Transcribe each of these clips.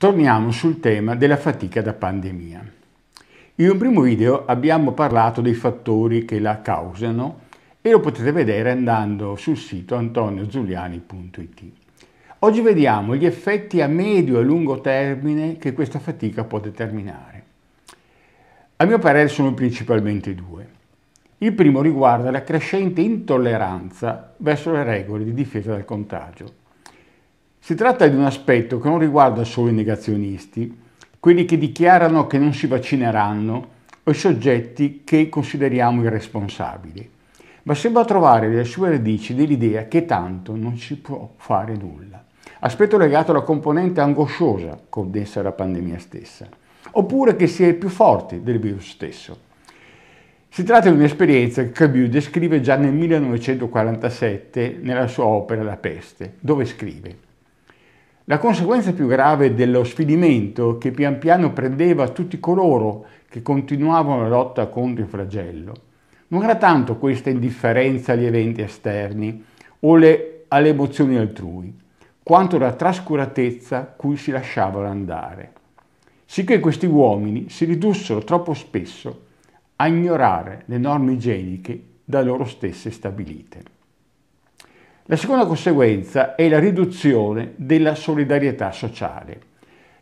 Torniamo sul tema della fatica da pandemia. In un primo video abbiamo parlato dei fattori che la causano e lo potete vedere andando sul sito antoniozuliani.it. Oggi vediamo gli effetti a medio e lungo termine che questa fatica può determinare. A mio parere sono principalmente due. Il primo riguarda la crescente intolleranza verso le regole di difesa dal contagio si tratta di un aspetto che non riguarda solo i negazionisti, quelli che dichiarano che non si vaccineranno o i soggetti che consideriamo irresponsabili, ma sembra trovare le sue radici dell'idea che tanto non si può fare nulla. Aspetto legato alla componente angosciosa condensa alla pandemia stessa, oppure che si è più forti del virus stesso. Si tratta di un'esperienza che Camus descrive già nel 1947 nella sua opera La peste, dove scrive la conseguenza più grave dello sfinimento che pian piano prendeva tutti coloro che continuavano la lotta contro il flagello non era tanto questa indifferenza agli eventi esterni o le, alle emozioni altrui, quanto la trascuratezza cui si lasciavano andare, sicché questi uomini si ridussero troppo spesso a ignorare le norme igieniche da loro stesse stabilite. La seconda conseguenza è la riduzione della solidarietà sociale,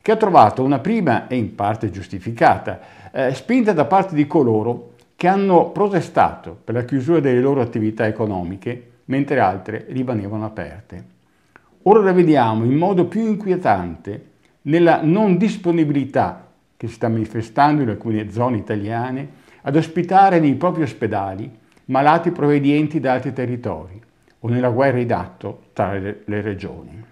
che ha trovato una prima e in parte giustificata eh, spinta da parte di coloro che hanno protestato per la chiusura delle loro attività economiche, mentre altre rimanevano aperte. Ora la vediamo in modo più inquietante nella non disponibilità che si sta manifestando in alcune zone italiane ad ospitare nei propri ospedali malati provenienti da altri territori o nella guerra in atto tra le regioni.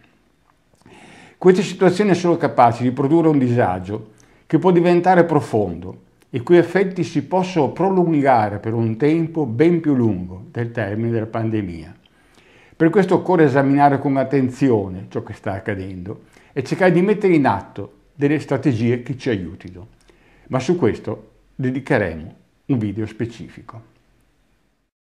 Queste situazioni sono capaci di produrre un disagio che può diventare profondo i cui effetti si possono prolungare per un tempo ben più lungo del termine della pandemia. Per questo occorre esaminare con attenzione ciò che sta accadendo e cercare di mettere in atto delle strategie che ci aiutino. Ma su questo dedicheremo un video specifico.